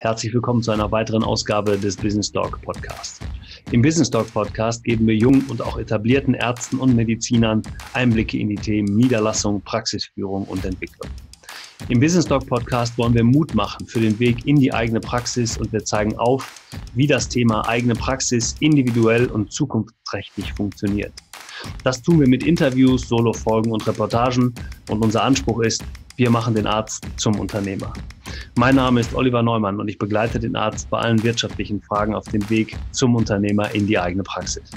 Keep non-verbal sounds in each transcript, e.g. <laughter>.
Herzlich willkommen zu einer weiteren Ausgabe des Business Talk Podcasts. Im Business Talk Podcast geben wir jungen und auch etablierten Ärzten und Medizinern Einblicke in die Themen Niederlassung, Praxisführung und Entwicklung. Im Business Talk Podcast wollen wir Mut machen für den Weg in die eigene Praxis und wir zeigen auf, wie das Thema eigene Praxis individuell und zukunftsträchtig funktioniert. Das tun wir mit Interviews, Solo-Folgen und Reportagen und unser Anspruch ist, wir machen den Arzt zum Unternehmer. Mein Name ist Oliver Neumann und ich begleite den Arzt bei allen wirtschaftlichen Fragen auf dem Weg zum Unternehmer in die eigene Praxis.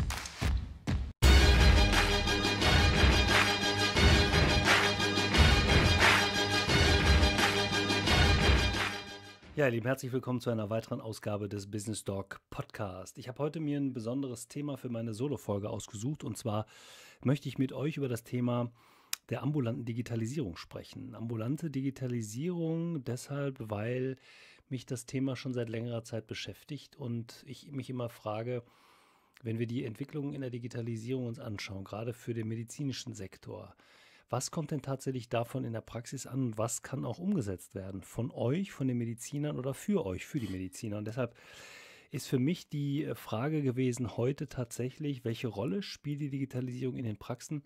Ja, ihr lieben herzlich willkommen zu einer weiteren Ausgabe des Business Dog Podcast. Ich habe heute mir ein besonderes Thema für meine Solo-Folge ausgesucht und zwar möchte ich mit euch über das Thema der ambulanten Digitalisierung sprechen. Ambulante Digitalisierung deshalb, weil mich das Thema schon seit längerer Zeit beschäftigt und ich mich immer frage, wenn wir die Entwicklungen in der Digitalisierung uns anschauen, gerade für den medizinischen Sektor, was kommt denn tatsächlich davon in der Praxis an und was kann auch umgesetzt werden von euch, von den Medizinern oder für euch, für die Mediziner? Und deshalb ist für mich die Frage gewesen heute tatsächlich, welche Rolle spielt die Digitalisierung in den Praxen?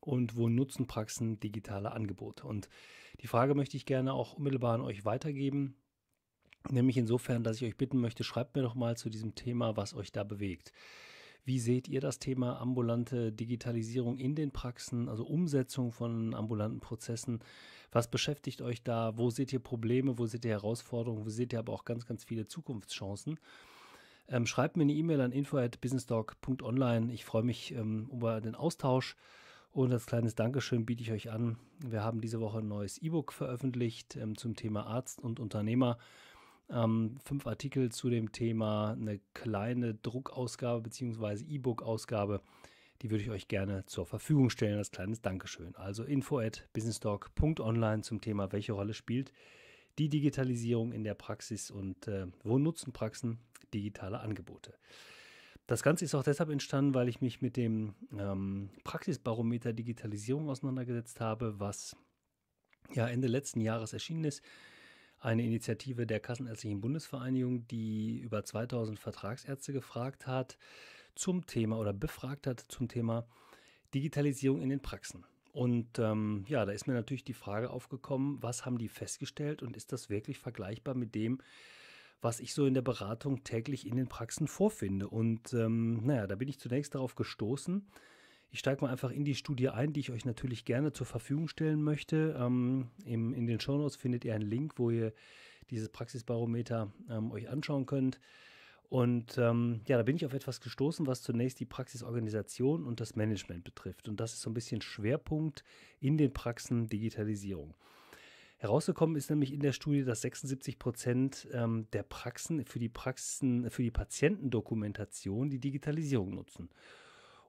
und wo nutzen Praxen digitale Angebote? Und die Frage möchte ich gerne auch unmittelbar an euch weitergeben. Nämlich insofern, dass ich euch bitten möchte, schreibt mir doch mal zu diesem Thema, was euch da bewegt. Wie seht ihr das Thema ambulante Digitalisierung in den Praxen, also Umsetzung von ambulanten Prozessen? Was beschäftigt euch da? Wo seht ihr Probleme? Wo seht ihr Herausforderungen? Wo seht ihr aber auch ganz, ganz viele Zukunftschancen? Ähm, schreibt mir eine E-Mail an info@businessdog.online. Ich freue mich ähm, über den Austausch. Und als kleines Dankeschön biete ich euch an, wir haben diese Woche ein neues E-Book veröffentlicht ähm, zum Thema Arzt und Unternehmer. Ähm, fünf Artikel zu dem Thema, eine kleine Druckausgabe bzw. E-Book-Ausgabe, die würde ich euch gerne zur Verfügung stellen als kleines Dankeschön. Also info at businesstalk.online zum Thema, welche Rolle spielt die Digitalisierung in der Praxis und äh, wo nutzen Praxen digitale Angebote. Das Ganze ist auch deshalb entstanden, weil ich mich mit dem ähm, Praxisbarometer Digitalisierung auseinandergesetzt habe, was ja Ende letzten Jahres erschienen ist. Eine Initiative der Kassenärztlichen Bundesvereinigung, die über 2000 Vertragsärzte gefragt hat zum Thema oder befragt hat zum Thema Digitalisierung in den Praxen. Und ähm, ja, da ist mir natürlich die Frage aufgekommen, was haben die festgestellt und ist das wirklich vergleichbar mit dem, was ich so in der Beratung täglich in den Praxen vorfinde. Und ähm, naja, da bin ich zunächst darauf gestoßen. Ich steige mal einfach in die Studie ein, die ich euch natürlich gerne zur Verfügung stellen möchte. Ähm, im, in den Shownotes findet ihr einen Link, wo ihr dieses Praxisbarometer ähm, euch anschauen könnt. Und ähm, ja, da bin ich auf etwas gestoßen, was zunächst die Praxisorganisation und das Management betrifft. Und das ist so ein bisschen Schwerpunkt in den Praxen Digitalisierung. Herausgekommen ist nämlich in der Studie, dass 76 Prozent ähm, der Praxen für die Praxen, für die Patientendokumentation die Digitalisierung nutzen.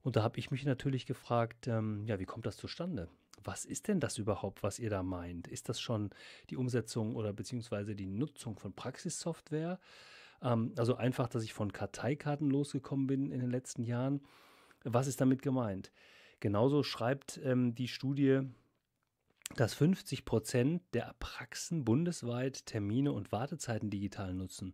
Und da habe ich mich natürlich gefragt, ähm, ja, wie kommt das zustande? Was ist denn das überhaupt, was ihr da meint? Ist das schon die Umsetzung oder beziehungsweise die Nutzung von Praxissoftware? Ähm, also einfach, dass ich von Karteikarten losgekommen bin in den letzten Jahren. Was ist damit gemeint? Genauso schreibt ähm, die Studie, dass 50 Prozent der Praxen bundesweit Termine und Wartezeiten digital nutzen.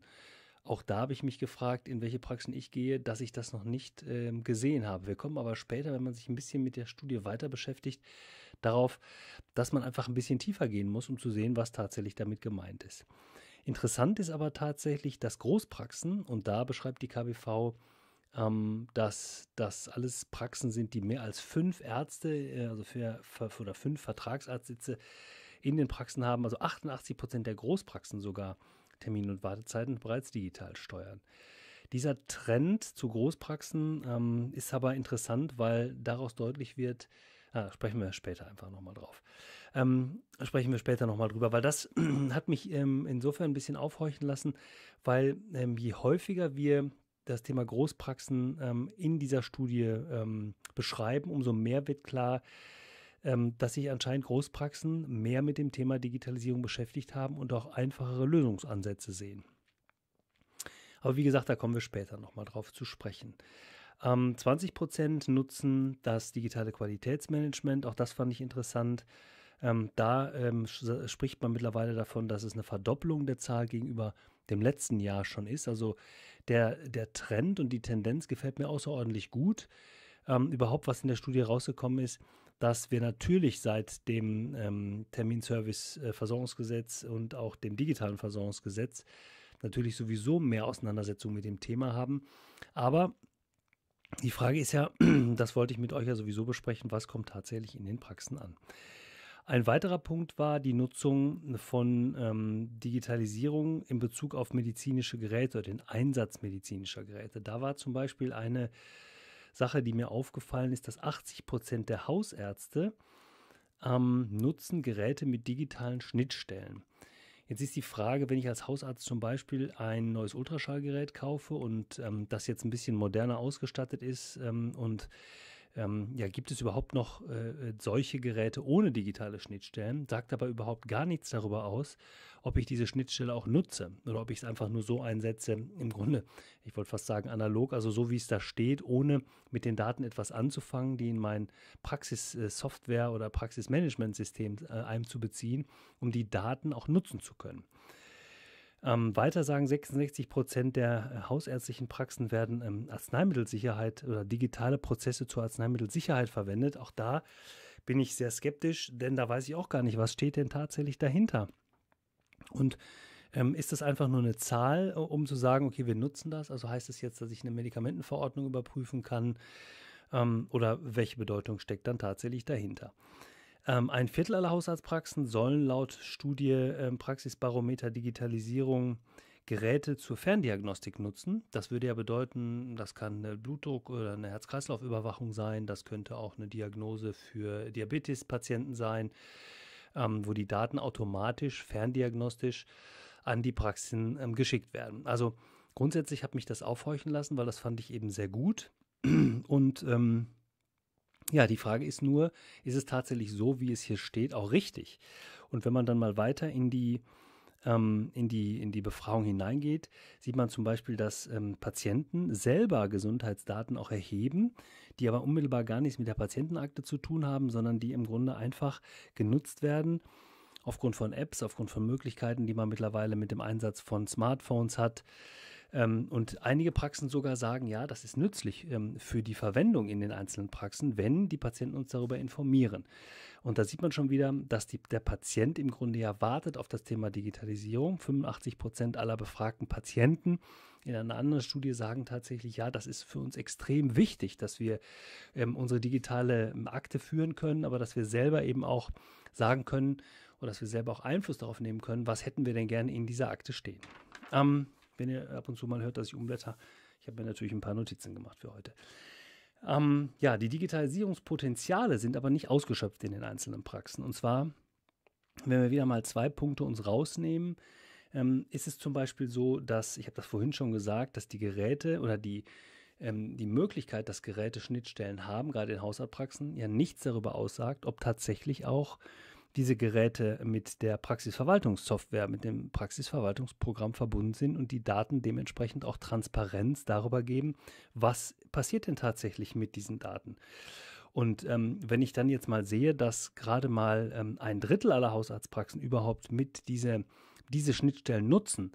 Auch da habe ich mich gefragt, in welche Praxen ich gehe, dass ich das noch nicht äh, gesehen habe. Wir kommen aber später, wenn man sich ein bisschen mit der Studie weiter beschäftigt, darauf, dass man einfach ein bisschen tiefer gehen muss, um zu sehen, was tatsächlich damit gemeint ist. Interessant ist aber tatsächlich, dass Großpraxen, und da beschreibt die KBV ähm, dass das alles Praxen sind, die mehr als fünf Ärzte, äh, also für, für, oder fünf Vertragsarztsitze in den Praxen haben, also 88 Prozent der Großpraxen sogar Termin- und Wartezeiten bereits digital steuern. Dieser Trend zu Großpraxen ähm, ist aber interessant, weil daraus deutlich wird, ah, sprechen wir später einfach nochmal drauf. Ähm, sprechen wir später nochmal drüber, weil das <clears throat> hat mich ähm, insofern ein bisschen aufhorchen lassen, weil ähm, je häufiger wir das Thema Großpraxen ähm, in dieser Studie ähm, beschreiben, umso mehr wird klar, ähm, dass sich anscheinend Großpraxen mehr mit dem Thema Digitalisierung beschäftigt haben und auch einfachere Lösungsansätze sehen. Aber wie gesagt, da kommen wir später nochmal drauf zu sprechen. 20 ähm, Prozent nutzen das digitale Qualitätsmanagement. Auch das fand ich interessant. Ähm, da spricht man mittlerweile davon, dass es eine Verdopplung der Zahl gegenüber dem letzten Jahr schon ist. Also der, der Trend und die Tendenz gefällt mir außerordentlich gut. Ähm, überhaupt, was in der Studie rausgekommen ist, dass wir natürlich seit dem ähm, Terminservice-Versorgungsgesetz äh, und auch dem digitalen Versorgungsgesetz natürlich sowieso mehr Auseinandersetzung mit dem Thema haben. Aber die Frage ist ja, <clears throat> das wollte ich mit euch ja sowieso besprechen, was kommt tatsächlich in den Praxen an? Ein weiterer Punkt war die Nutzung von ähm, Digitalisierung in Bezug auf medizinische Geräte, den Einsatz medizinischer Geräte. Da war zum Beispiel eine Sache, die mir aufgefallen ist, dass 80 Prozent der Hausärzte ähm, nutzen Geräte mit digitalen Schnittstellen. Jetzt ist die Frage, wenn ich als Hausarzt zum Beispiel ein neues Ultraschallgerät kaufe und ähm, das jetzt ein bisschen moderner ausgestattet ist ähm, und ähm, ja, gibt es überhaupt noch äh, äh, solche Geräte ohne digitale Schnittstellen, sagt aber überhaupt gar nichts darüber aus, ob ich diese Schnittstelle auch nutze oder ob ich es einfach nur so einsetze, im Grunde, ich wollte fast sagen analog, also so wie es da steht, ohne mit den Daten etwas anzufangen, die in mein Praxissoftware äh, oder Praxismanagementsystem äh, einzubeziehen, um die Daten auch nutzen zu können. Ähm, weiter sagen 66 Prozent der äh, hausärztlichen Praxen werden ähm, Arzneimittelsicherheit oder digitale Prozesse zur Arzneimittelsicherheit verwendet. Auch da bin ich sehr skeptisch, denn da weiß ich auch gar nicht, was steht denn tatsächlich dahinter. Und ähm, ist das einfach nur eine Zahl, äh, um zu sagen, okay, wir nutzen das? Also heißt es das jetzt, dass ich eine Medikamentenverordnung überprüfen kann? Ähm, oder welche Bedeutung steckt dann tatsächlich dahinter? Ähm, ein Viertel aller Hausarztpraxen sollen laut Studie ähm, Praxisbarometer Digitalisierung Geräte zur Ferndiagnostik nutzen. Das würde ja bedeuten, das kann eine Blutdruck- oder eine Herz-Kreislauf-Überwachung sein, das könnte auch eine Diagnose für Diabetes-Patienten sein, ähm, wo die Daten automatisch, ferndiagnostisch an die Praxen ähm, geschickt werden. Also grundsätzlich habe mich das aufhorchen lassen, weil das fand ich eben sehr gut. Und ähm, ja, die Frage ist nur, ist es tatsächlich so, wie es hier steht, auch richtig? Und wenn man dann mal weiter in die, ähm, in die, in die Befragung hineingeht, sieht man zum Beispiel, dass ähm, Patienten selber Gesundheitsdaten auch erheben, die aber unmittelbar gar nichts mit der Patientenakte zu tun haben, sondern die im Grunde einfach genutzt werden aufgrund von Apps, aufgrund von Möglichkeiten, die man mittlerweile mit dem Einsatz von Smartphones hat. Ähm, und einige Praxen sogar sagen, ja, das ist nützlich ähm, für die Verwendung in den einzelnen Praxen, wenn die Patienten uns darüber informieren. Und da sieht man schon wieder, dass die, der Patient im Grunde ja wartet auf das Thema Digitalisierung. 85 Prozent aller befragten Patienten in einer anderen Studie sagen tatsächlich, ja, das ist für uns extrem wichtig, dass wir ähm, unsere digitale ähm, Akte führen können, aber dass wir selber eben auch sagen können oder dass wir selber auch Einfluss darauf nehmen können, was hätten wir denn gerne in dieser Akte stehen. Ähm, wenn ihr ab und zu mal hört, dass ich umblätter. Ich habe mir natürlich ein paar Notizen gemacht für heute. Ähm, ja, die Digitalisierungspotenziale sind aber nicht ausgeschöpft in den einzelnen Praxen. Und zwar, wenn wir wieder mal zwei Punkte uns rausnehmen, ähm, ist es zum Beispiel so, dass, ich habe das vorhin schon gesagt, dass die Geräte oder die, ähm, die Möglichkeit, dass Geräte Schnittstellen haben, gerade in Hausarztpraxen, ja nichts darüber aussagt, ob tatsächlich auch diese Geräte mit der Praxisverwaltungssoftware, mit dem Praxisverwaltungsprogramm verbunden sind und die Daten dementsprechend auch Transparenz darüber geben, was passiert denn tatsächlich mit diesen Daten. Und ähm, wenn ich dann jetzt mal sehe, dass gerade mal ähm, ein Drittel aller Hausarztpraxen überhaupt mit diese, diese Schnittstellen nutzen,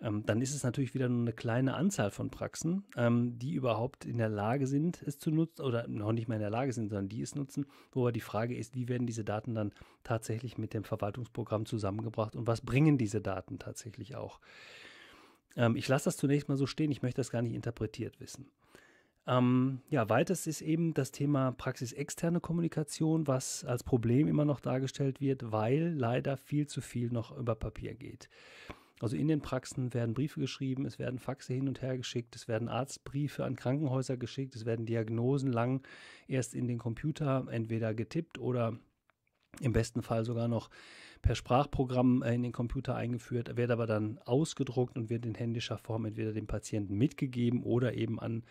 ähm, dann ist es natürlich wieder nur eine kleine Anzahl von Praxen, ähm, die überhaupt in der Lage sind, es zu nutzen oder noch nicht mal in der Lage sind, sondern die es nutzen. Wobei die Frage ist, wie werden diese Daten dann tatsächlich mit dem Verwaltungsprogramm zusammengebracht und was bringen diese Daten tatsächlich auch? Ähm, ich lasse das zunächst mal so stehen, ich möchte das gar nicht interpretiert wissen. Ähm, ja, weiters ist eben das Thema praxisexterne Kommunikation, was als Problem immer noch dargestellt wird, weil leider viel zu viel noch über Papier geht. Also in den Praxen werden Briefe geschrieben, es werden Faxe hin und her geschickt, es werden Arztbriefe an Krankenhäuser geschickt, es werden Diagnosen lang erst in den Computer entweder getippt oder im besten Fall sogar noch per Sprachprogramm äh, in den Computer eingeführt, wird aber dann ausgedruckt und wird in händischer Form entweder dem Patienten mitgegeben oder eben an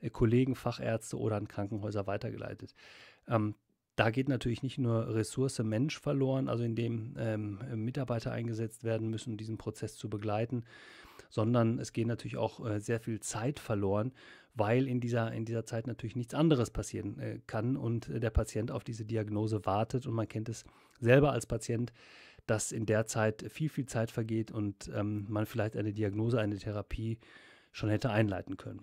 äh, Kollegen, Fachärzte oder an Krankenhäuser weitergeleitet. Ähm, da geht natürlich nicht nur Ressource Mensch verloren, also indem ähm, Mitarbeiter eingesetzt werden müssen, um diesen Prozess zu begleiten, sondern es geht natürlich auch äh, sehr viel Zeit verloren, weil in dieser, in dieser Zeit natürlich nichts anderes passieren äh, kann und der Patient auf diese Diagnose wartet und man kennt es selber als Patient, dass in der Zeit viel, viel Zeit vergeht und ähm, man vielleicht eine Diagnose, eine Therapie schon hätte einleiten können.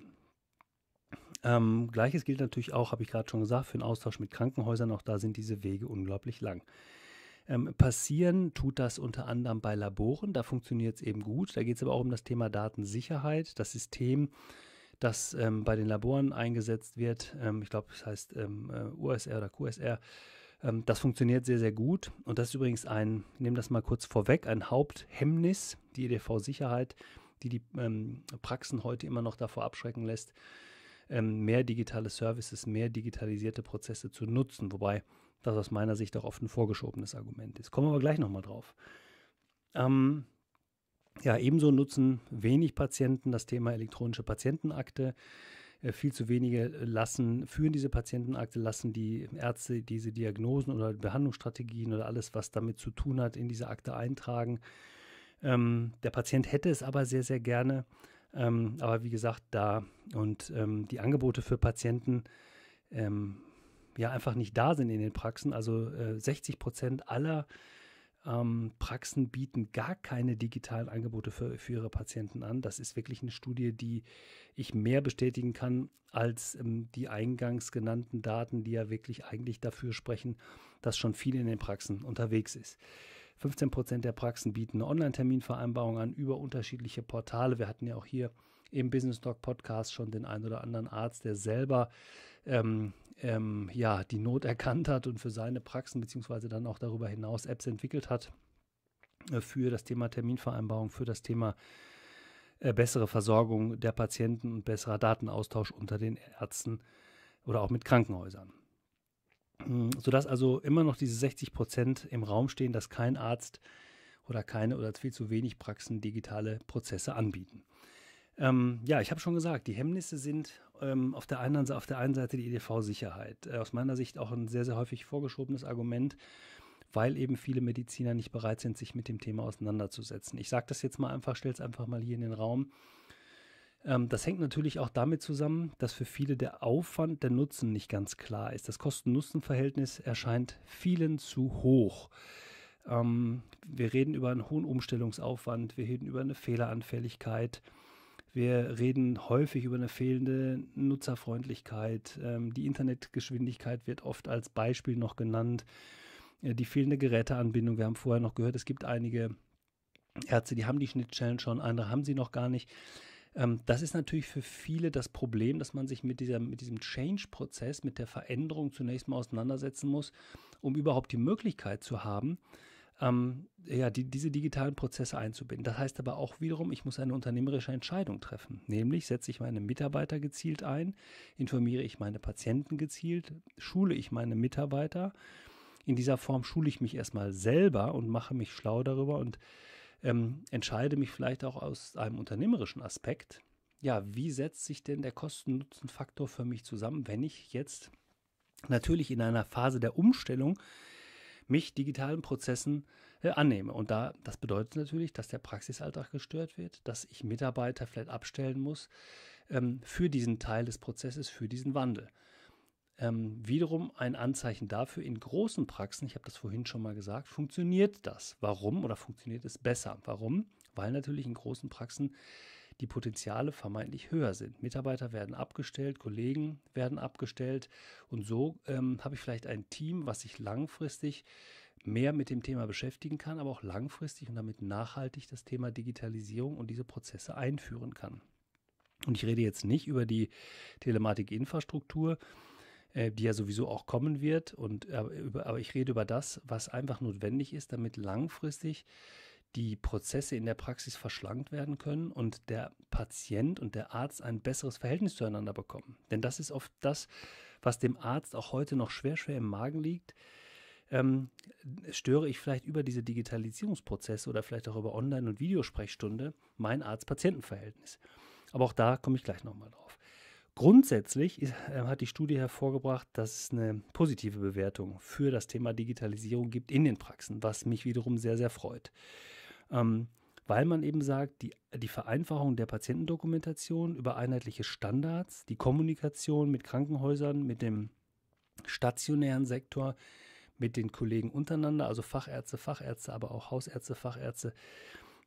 Ähm, Gleiches gilt natürlich auch, habe ich gerade schon gesagt, für den Austausch mit Krankenhäusern. Auch da sind diese Wege unglaublich lang. Ähm, passieren tut das unter anderem bei Laboren. Da funktioniert es eben gut. Da geht es aber auch um das Thema Datensicherheit. Das System, das ähm, bei den Laboren eingesetzt wird, ähm, ich glaube, es das heißt ähm, äh, USR oder QSR, ähm, das funktioniert sehr, sehr gut. Und das ist übrigens ein, ich nehme das mal kurz vorweg, ein Haupthemmnis, die EDV-Sicherheit, die die Praxen heute immer noch davor abschrecken lässt ähm, mehr digitale Services, mehr digitalisierte Prozesse zu nutzen, wobei das aus meiner Sicht auch oft ein vorgeschobenes Argument ist. Kommen wir aber gleich nochmal drauf. Ähm, ja, ebenso nutzen wenig Patienten das Thema elektronische Patientenakte. Äh, viel zu wenige lassen, führen diese Patientenakte, lassen die Ärzte diese Diagnosen oder Behandlungsstrategien oder alles, was damit zu tun hat, in diese Akte eintragen. Ähm, der Patient hätte es aber sehr, sehr gerne, ähm, aber wie gesagt, da und ähm, die Angebote für Patienten ähm, ja einfach nicht da sind in den Praxen. Also äh, 60 Prozent aller ähm, Praxen bieten gar keine digitalen Angebote für, für, ihre Patienten an. Das ist wirklich eine Studie, die ich mehr bestätigen kann als ähm, die eingangs genannten Daten, die ja wirklich eigentlich dafür sprechen, dass schon viel in den Praxen unterwegs ist. 15 Prozent der Praxen bieten eine Online-Terminvereinbarung an über unterschiedliche Portale. Wir hatten ja auch hier im Business Talk Podcast schon den einen oder anderen Arzt, der selber ähm, ähm, ja, die Not erkannt hat und für seine Praxen beziehungsweise dann auch darüber hinaus Apps entwickelt hat äh, für das Thema Terminvereinbarung, für das Thema äh, bessere Versorgung der Patienten und besserer Datenaustausch unter den Ärzten oder auch mit Krankenhäusern. Mhm. sodass also immer noch diese 60 Prozent im Raum stehen, dass kein Arzt oder keine oder viel zu wenig Praxen digitale Prozesse anbieten. Ähm, ja, ich habe schon gesagt, die Hemmnisse sind ähm, auf, der einen, auf der einen Seite die EDV-Sicherheit. Äh, aus meiner Sicht auch ein sehr, sehr häufig vorgeschobenes Argument, weil eben viele Mediziner nicht bereit sind, sich mit dem Thema auseinanderzusetzen. Ich sage das jetzt mal einfach, stelle es einfach mal hier in den Raum. Ähm, das hängt natürlich auch damit zusammen, dass für viele der Aufwand, der Nutzen nicht ganz klar ist. Das Kosten-Nutzen-Verhältnis erscheint vielen zu hoch. Ähm, wir reden über einen hohen Umstellungsaufwand, wir reden über eine Fehleranfälligkeit. Wir reden häufig über eine fehlende Nutzerfreundlichkeit. Ähm, die Internetgeschwindigkeit wird oft als Beispiel noch genannt. Äh, die fehlende Geräteanbindung. Wir haben vorher noch gehört, es gibt einige Ärzte, die haben die Schnittstellen schon, andere haben sie noch gar nicht. Ähm, das ist natürlich für viele das Problem, dass man sich mit, dieser, mit diesem Change-Prozess, mit der Veränderung zunächst mal auseinandersetzen muss, um überhaupt die Möglichkeit zu haben, ähm, ja, die, diese digitalen Prozesse einzubinden. Das heißt aber auch wiederum, ich muss eine unternehmerische Entscheidung treffen. Nämlich setze ich meine Mitarbeiter gezielt ein, informiere ich meine Patienten gezielt, schule ich meine Mitarbeiter. In dieser Form schule ich mich erstmal selber und mache mich schlau darüber und ähm, entscheide mich vielleicht auch aus einem unternehmerischen Aspekt. Ja, wie setzt sich denn der Kosten-Nutzen-Faktor für mich zusammen, wenn ich jetzt natürlich in einer Phase der Umstellung mich digitalen Prozessen äh, annehme. Und da, das bedeutet natürlich, dass der Praxisalltag gestört wird, dass ich Mitarbeiter vielleicht abstellen muss ähm, für diesen Teil des Prozesses, für diesen Wandel. Ähm, wiederum ein Anzeichen dafür, in großen Praxen, ich habe das vorhin schon mal gesagt, funktioniert das. Warum oder funktioniert es besser? Warum? Weil natürlich in großen Praxen die Potenziale vermeintlich höher sind. Mitarbeiter werden abgestellt, Kollegen werden abgestellt und so ähm, habe ich vielleicht ein Team, was sich langfristig mehr mit dem Thema beschäftigen kann, aber auch langfristig und damit nachhaltig das Thema Digitalisierung und diese Prozesse einführen kann. Und ich rede jetzt nicht über die Telematikinfrastruktur, infrastruktur äh, die ja sowieso auch kommen wird. Und, aber, äh, aber ich rede über das, was einfach notwendig ist, damit langfristig die Prozesse in der Praxis verschlankt werden können und der Patient und der Arzt ein besseres Verhältnis zueinander bekommen. Denn das ist oft das, was dem Arzt auch heute noch schwer, schwer im Magen liegt. Ähm, störe ich vielleicht über diese Digitalisierungsprozesse oder vielleicht auch über Online- und Videosprechstunde mein Arzt-Patienten-Verhältnis. Aber auch da komme ich gleich nochmal drauf. Grundsätzlich äh, hat die Studie hervorgebracht, dass es eine positive Bewertung für das Thema Digitalisierung gibt in den Praxen, was mich wiederum sehr, sehr freut. Ähm, weil man eben sagt, die, die Vereinfachung der Patientendokumentation über einheitliche Standards, die Kommunikation mit Krankenhäusern, mit dem stationären Sektor, mit den Kollegen untereinander, also Fachärzte, Fachärzte, aber auch Hausärzte, Fachärzte,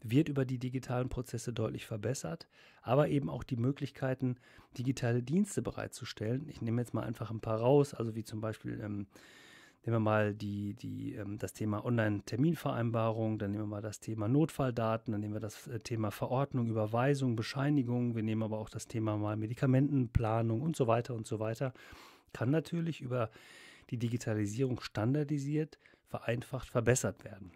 wird über die digitalen Prozesse deutlich verbessert, aber eben auch die Möglichkeiten, digitale Dienste bereitzustellen. Ich nehme jetzt mal einfach ein paar raus, also wie zum Beispiel, ähm, nehmen wir mal die, die, ähm, das Thema Online-Terminvereinbarung, dann nehmen wir mal das Thema Notfalldaten, dann nehmen wir das äh, Thema Verordnung, Überweisung, Bescheinigung, wir nehmen aber auch das Thema mal Medikamentenplanung und so weiter und so weiter. Kann natürlich über die Digitalisierung standardisiert, vereinfacht, verbessert werden.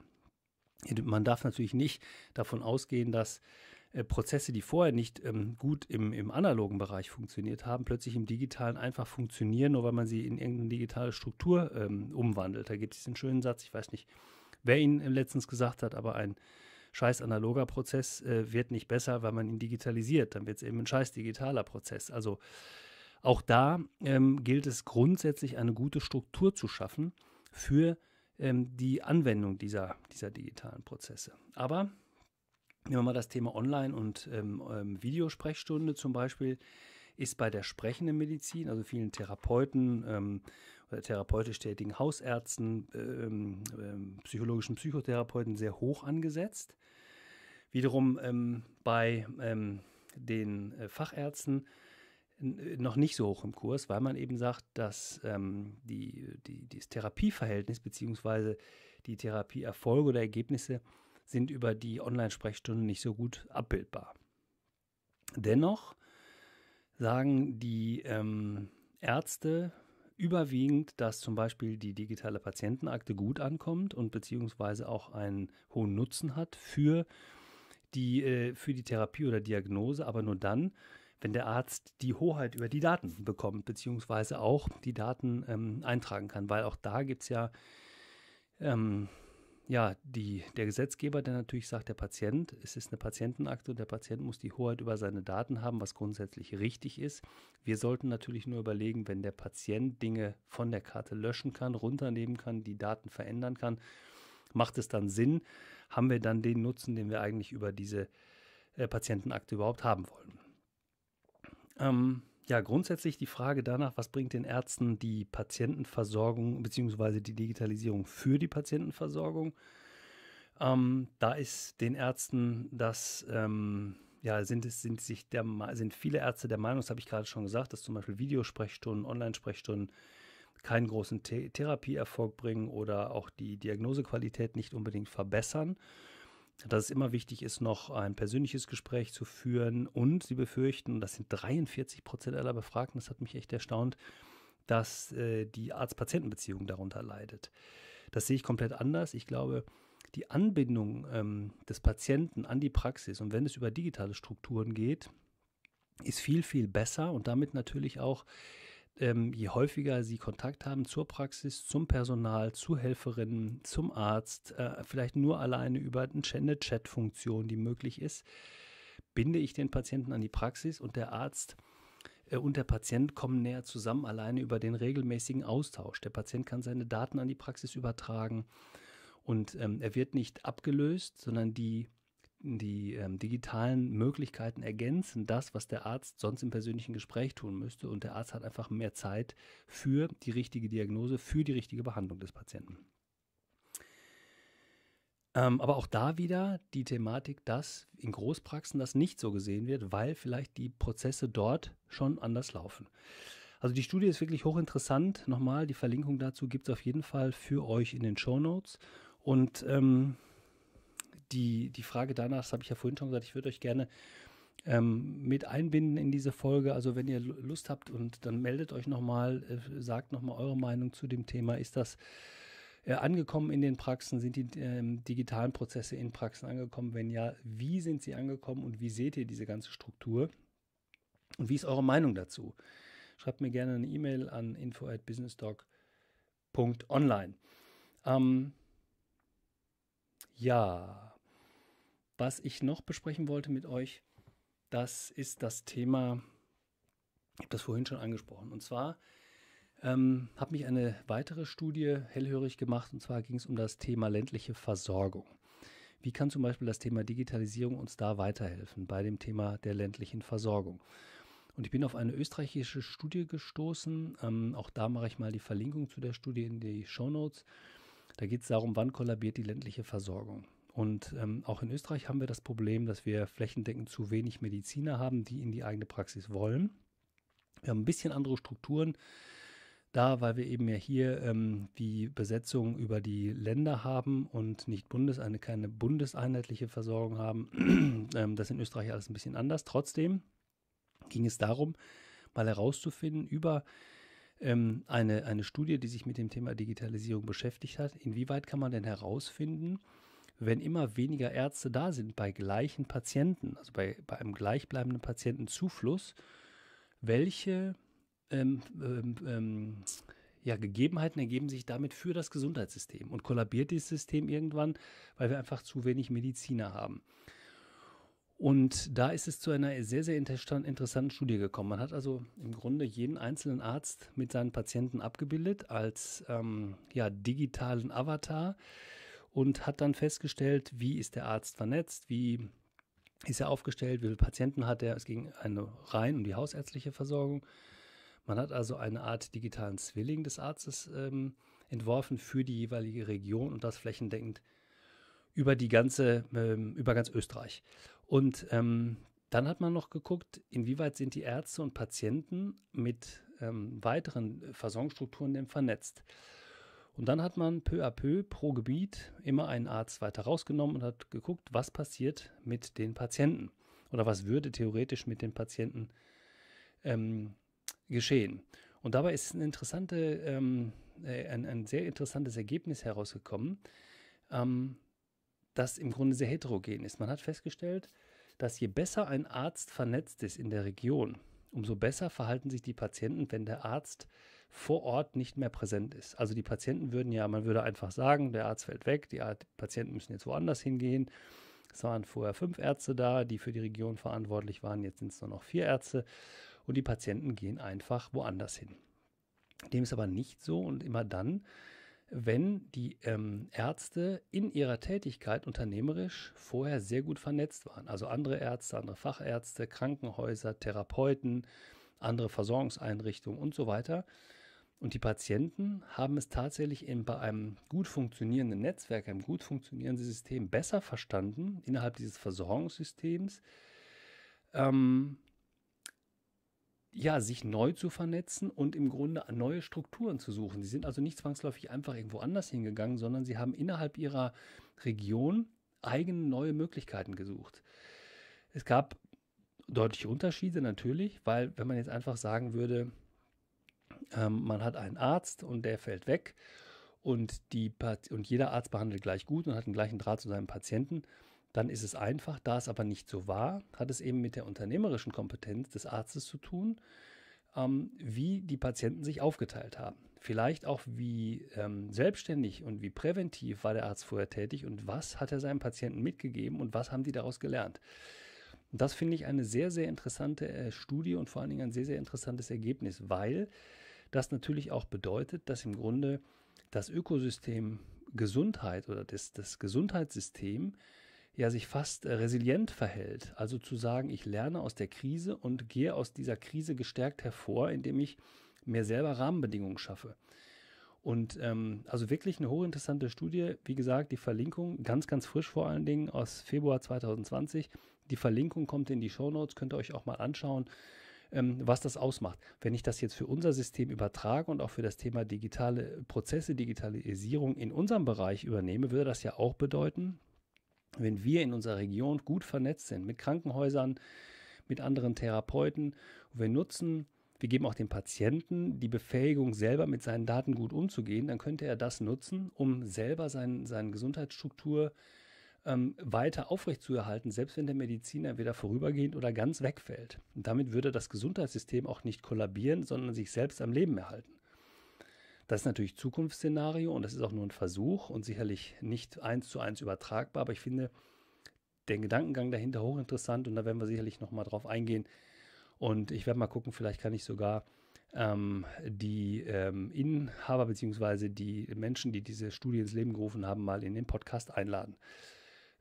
Man darf natürlich nicht davon ausgehen, dass äh, Prozesse, die vorher nicht ähm, gut im, im analogen Bereich funktioniert haben, plötzlich im digitalen einfach funktionieren, nur weil man sie in irgendeine digitale Struktur ähm, umwandelt. Da gibt es den schönen Satz, ich weiß nicht, wer ihn äh, letztens gesagt hat, aber ein scheiß analoger Prozess äh, wird nicht besser, weil man ihn digitalisiert. Dann wird es eben ein scheiß digitaler Prozess. Also auch da ähm, gilt es grundsätzlich, eine gute Struktur zu schaffen für die, ähm, die Anwendung dieser, dieser digitalen Prozesse. Aber nehmen wir mal das Thema Online- und ähm, ähm, Videosprechstunde zum Beispiel ist bei der sprechenden Medizin, also vielen Therapeuten ähm, oder therapeutisch tätigen Hausärzten, ähm, ähm, psychologischen Psychotherapeuten sehr hoch angesetzt. Wiederum ähm, bei ähm, den äh, Fachärzten äh, noch nicht so hoch im Kurs, weil man eben sagt, dass ähm, die, die, das Therapieverhältnis bzw. die Therapieerfolge oder Ergebnisse sind über die Online-Sprechstunde nicht so gut abbildbar. Dennoch sagen die ähm, Ärzte überwiegend, dass zum Beispiel die digitale Patientenakte gut ankommt und beziehungsweise auch einen hohen Nutzen hat für die, äh, für die Therapie oder Diagnose, aber nur dann, wenn der Arzt die Hoheit über die Daten bekommt, beziehungsweise auch die Daten ähm, eintragen kann, weil auch da gibt es ja, ähm, ja die, der Gesetzgeber, der natürlich sagt, der Patient, es ist eine Patientenakte und der Patient muss die Hoheit über seine Daten haben, was grundsätzlich richtig ist. Wir sollten natürlich nur überlegen, wenn der Patient Dinge von der Karte löschen kann, runternehmen kann, die Daten verändern kann, macht es dann Sinn? Haben wir dann den Nutzen, den wir eigentlich über diese äh, Patientenakte überhaupt haben wollen? Ähm, ja, grundsätzlich die Frage danach, was bringt den Ärzten die Patientenversorgung bzw. die Digitalisierung für die Patientenversorgung? Ähm, da ist den Ärzten das, ähm, ja, sind, es, sind, sich der, sind viele Ärzte der Meinung, das habe ich gerade schon gesagt, dass zum Beispiel Videosprechstunden, Online-Sprechstunden keinen großen The Therapieerfolg bringen oder auch die Diagnosequalität nicht unbedingt verbessern dass es immer wichtig ist, noch ein persönliches Gespräch zu führen. Und sie befürchten, das sind 43 Prozent aller Befragten, das hat mich echt erstaunt, dass äh, die Arzt-Patienten-Beziehung darunter leidet. Das sehe ich komplett anders. Ich glaube, die Anbindung ähm, des Patienten an die Praxis und wenn es über digitale Strukturen geht, ist viel, viel besser und damit natürlich auch ähm, je häufiger sie Kontakt haben zur Praxis, zum Personal, zu Helferinnen, zum Arzt, äh, vielleicht nur alleine über eine Chat-Funktion, die möglich ist, binde ich den Patienten an die Praxis und der Arzt äh, und der Patient kommen näher zusammen alleine über den regelmäßigen Austausch. Der Patient kann seine Daten an die Praxis übertragen und ähm, er wird nicht abgelöst, sondern die die ähm, digitalen Möglichkeiten ergänzen das, was der Arzt sonst im persönlichen Gespräch tun müsste. Und der Arzt hat einfach mehr Zeit für die richtige Diagnose, für die richtige Behandlung des Patienten. Ähm, aber auch da wieder die Thematik, dass in Großpraxen das nicht so gesehen wird, weil vielleicht die Prozesse dort schon anders laufen. Also die Studie ist wirklich hochinteressant. Nochmal, die Verlinkung dazu gibt es auf jeden Fall für euch in den Show Notes. Und ähm, die, die Frage danach, das habe ich ja vorhin schon gesagt, ich würde euch gerne ähm, mit einbinden in diese Folge. Also wenn ihr Lust habt und dann meldet euch nochmal, äh, sagt nochmal eure Meinung zu dem Thema. Ist das äh, angekommen in den Praxen? Sind die ähm, digitalen Prozesse in Praxen angekommen? Wenn ja, wie sind sie angekommen und wie seht ihr diese ganze Struktur? Und wie ist eure Meinung dazu? Schreibt mir gerne eine E-Mail an info info@businessdoc.online. Ähm, ja, was ich noch besprechen wollte mit euch, das ist das Thema, ich habe das vorhin schon angesprochen, und zwar ähm, habe mich eine weitere Studie hellhörig gemacht, und zwar ging es um das Thema ländliche Versorgung. Wie kann zum Beispiel das Thema Digitalisierung uns da weiterhelfen bei dem Thema der ländlichen Versorgung? Und ich bin auf eine österreichische Studie gestoßen. Ähm, auch da mache ich mal die Verlinkung zu der Studie in die Show Notes. Da geht es darum, wann kollabiert die ländliche Versorgung. Und ähm, auch in Österreich haben wir das Problem, dass wir flächendeckend zu wenig Mediziner haben, die in die eigene Praxis wollen. Wir haben ein bisschen andere Strukturen da, weil wir eben ja hier ähm, die Besetzung über die Länder haben und nicht Bundes, eine keine bundeseinheitliche Versorgung haben. <clears throat> ähm, das ist in Österreich alles ein bisschen anders. Trotzdem ging es darum, mal herauszufinden über ähm, eine, eine Studie, die sich mit dem Thema Digitalisierung beschäftigt hat, inwieweit kann man denn herausfinden, wenn immer weniger Ärzte da sind bei gleichen Patienten, also bei, bei einem gleichbleibenden Patientenzufluss, welche ähm, ähm, ähm, ja, Gegebenheiten ergeben sich damit für das Gesundheitssystem und kollabiert dieses System irgendwann, weil wir einfach zu wenig Mediziner haben. Und da ist es zu einer sehr, sehr interessanten Studie gekommen. Man hat also im Grunde jeden einzelnen Arzt mit seinen Patienten abgebildet als ähm, ja, digitalen Avatar, und hat dann festgestellt, wie ist der Arzt vernetzt, wie ist er aufgestellt, wie viele Patienten hat er. Es ging eine rein um die hausärztliche Versorgung. Man hat also eine Art digitalen Zwilling des Arztes ähm, entworfen für die jeweilige Region und das flächendeckend über die ganze, ähm, über ganz Österreich. Und ähm, dann hat man noch geguckt, inwieweit sind die Ärzte und Patienten mit ähm, weiteren Versorgungsstrukturen denn vernetzt. Und dann hat man peu à peu pro Gebiet immer einen Arzt weiter rausgenommen und hat geguckt, was passiert mit den Patienten oder was würde theoretisch mit den Patienten ähm, geschehen. Und dabei ist ein, interessante, ähm, äh, ein, ein, sehr interessantes Ergebnis herausgekommen, ähm, das im Grunde sehr heterogen ist. Man hat festgestellt, dass je besser ein Arzt vernetzt ist in der Region, umso besser verhalten sich die Patienten, wenn der Arzt äh, vor Ort nicht mehr präsent ist. Also die Patienten würden ja, man würde einfach sagen, der Arzt fällt weg, die Patienten müssen jetzt woanders hingehen. Es waren vorher fünf Ärzte da, die für die Region verantwortlich waren, jetzt sind es nur noch vier Ärzte und die Patienten gehen einfach woanders hin. Dem ist aber nicht so und immer dann, wenn die ähm, Ärzte in ihrer Tätigkeit unternehmerisch vorher sehr gut vernetzt waren. Also andere Ärzte, andere Fachärzte, Krankenhäuser, Therapeuten, andere Versorgungseinrichtungen und so weiter. Und die Patienten haben es tatsächlich eben bei einem gut funktionierenden Netzwerk, einem gut funktionierenden System besser verstanden, innerhalb dieses Versorgungssystems, ähm, ja, sich neu zu vernetzen und im Grunde neue Strukturen zu suchen. Sie sind also nicht zwangsläufig einfach irgendwo anders hingegangen, sondern sie haben innerhalb ihrer Region eigene neue Möglichkeiten gesucht. Es gab deutliche Unterschiede natürlich, weil wenn man jetzt einfach sagen würde, ähm, man hat einen Arzt und der fällt weg und, die, und jeder Arzt behandelt gleich gut und hat den gleichen Draht zu seinem Patienten, dann ist es einfach. Da es aber nicht so war, hat es eben mit der unternehmerischen Kompetenz des Arztes zu tun, ähm, wie die Patienten sich aufgeteilt haben. Vielleicht auch, wie ähm, selbstständig und wie präventiv war der Arzt vorher tätig und was hat er seinen Patienten mitgegeben und was haben die daraus gelernt. das finde ich eine sehr, sehr interessante äh, Studie und vor allen Dingen ein sehr, sehr interessantes Ergebnis, weil das natürlich auch bedeutet, dass im Grunde das Ökosystem Gesundheit oder das, das Gesundheitssystem ja sich fast äh, resilient verhält. Also zu sagen, ich lerne aus der Krise und gehe aus dieser Krise gestärkt hervor, indem ich mir selber Rahmenbedingungen schaffe. Und ähm, also wirklich eine hochinteressante Studie. Wie gesagt, die Verlinkung, ganz, ganz frisch vor allen Dingen aus Februar 2020. Die Verlinkung kommt in die Show Notes, könnt ihr euch auch mal anschauen ähm, was das ausmacht. Wenn ich das jetzt für unser System übertrage und auch für das Thema digitale Prozesse, Digitalisierung in unserem Bereich übernehme, würde das ja auch bedeuten, wenn wir in unserer Region gut vernetzt sind mit Krankenhäusern, mit anderen Therapeuten, wir nutzen wir geben auch dem Patienten die Befähigung, selber mit seinen Daten gut umzugehen. Dann könnte er das nutzen, um selber sein, seine Gesundheitsstruktur zu ähm, weiter aufrechtzuerhalten, selbst wenn der Mediziner entweder vorübergehend oder ganz wegfällt. Und damit würde das Gesundheitssystem auch nicht kollabieren, sondern sich selbst am Leben erhalten. Das ist natürlich Zukunftsszenario und das ist auch nur ein Versuch und sicherlich nicht eins zu eins übertragbar, aber ich finde den Gedankengang dahinter hochinteressant und da werden wir sicherlich nochmal drauf eingehen. Und ich werde mal gucken, vielleicht kann ich sogar ähm, die ähm, Inhaber bzw. die Menschen, die diese Studie ins Leben gerufen haben, mal in den Podcast einladen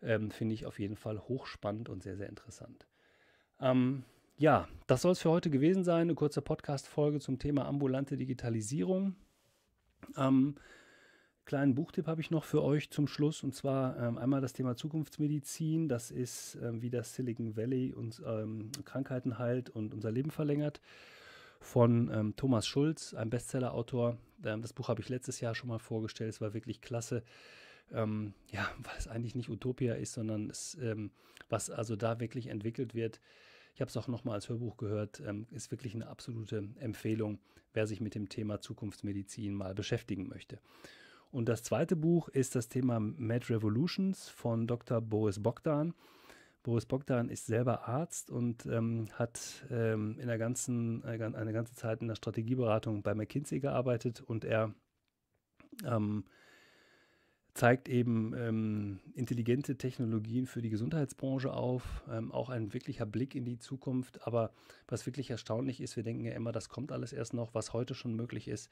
ähm, finde ich auf jeden Fall hochspannend und sehr, sehr interessant. Ähm, ja, das soll es für heute gewesen sein. Eine kurze Podcast-Folge zum Thema ambulante Digitalisierung. Ähm, kleinen Buchtipp habe ich noch für euch zum Schluss und zwar ähm, einmal das Thema Zukunftsmedizin. Das ist, ähm, wie das Silicon Valley uns ähm, Krankheiten heilt und unser Leben verlängert. Von ähm, Thomas Schulz, einem Bestseller-Autor. Ähm, das Buch habe ich letztes Jahr schon mal vorgestellt. Es war wirklich klasse ähm, ja, was eigentlich nicht Utopia ist, sondern es, ähm, was also da wirklich entwickelt wird. Ich habe es auch nochmal als Hörbuch gehört, ähm, ist wirklich eine absolute Empfehlung, wer sich mit dem Thema Zukunftsmedizin mal beschäftigen möchte. Und das zweite Buch ist das Thema Mad Revolutions von Dr. Boris Bogdan. Boris Bogdan ist selber Arzt und ähm, hat ähm, in der ganzen, äh, eine ganze Zeit in der Strategieberatung bei McKinsey gearbeitet und er ähm, zeigt eben ähm, intelligente Technologien für die Gesundheitsbranche auf, ähm, auch ein wirklicher Blick in die Zukunft. Aber was wirklich erstaunlich ist, wir denken ja immer, das kommt alles erst noch, was heute schon möglich ist.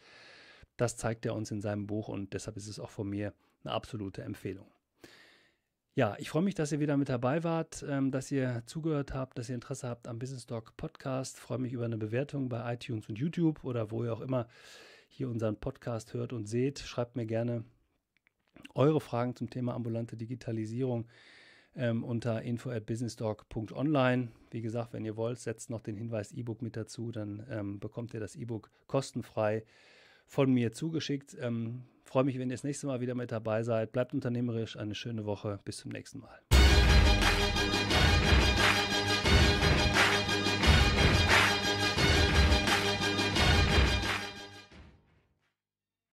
Das zeigt er uns in seinem Buch und deshalb ist es auch von mir eine absolute Empfehlung. Ja, ich freue mich, dass ihr wieder mit dabei wart, ähm, dass ihr zugehört habt, dass ihr Interesse habt am Business Talk Podcast. freue mich über eine Bewertung bei iTunes und YouTube oder wo ihr auch immer hier unseren Podcast hört und seht. Schreibt mir gerne eure Fragen zum Thema ambulante Digitalisierung ähm, unter info at businessdoc.online. Wie gesagt, wenn ihr wollt, setzt noch den Hinweis E-Book mit dazu, dann ähm, bekommt ihr das E-Book kostenfrei von mir zugeschickt. Ähm, Freue mich, wenn ihr das nächste Mal wieder mit dabei seid. Bleibt unternehmerisch, eine schöne Woche. Bis zum nächsten Mal.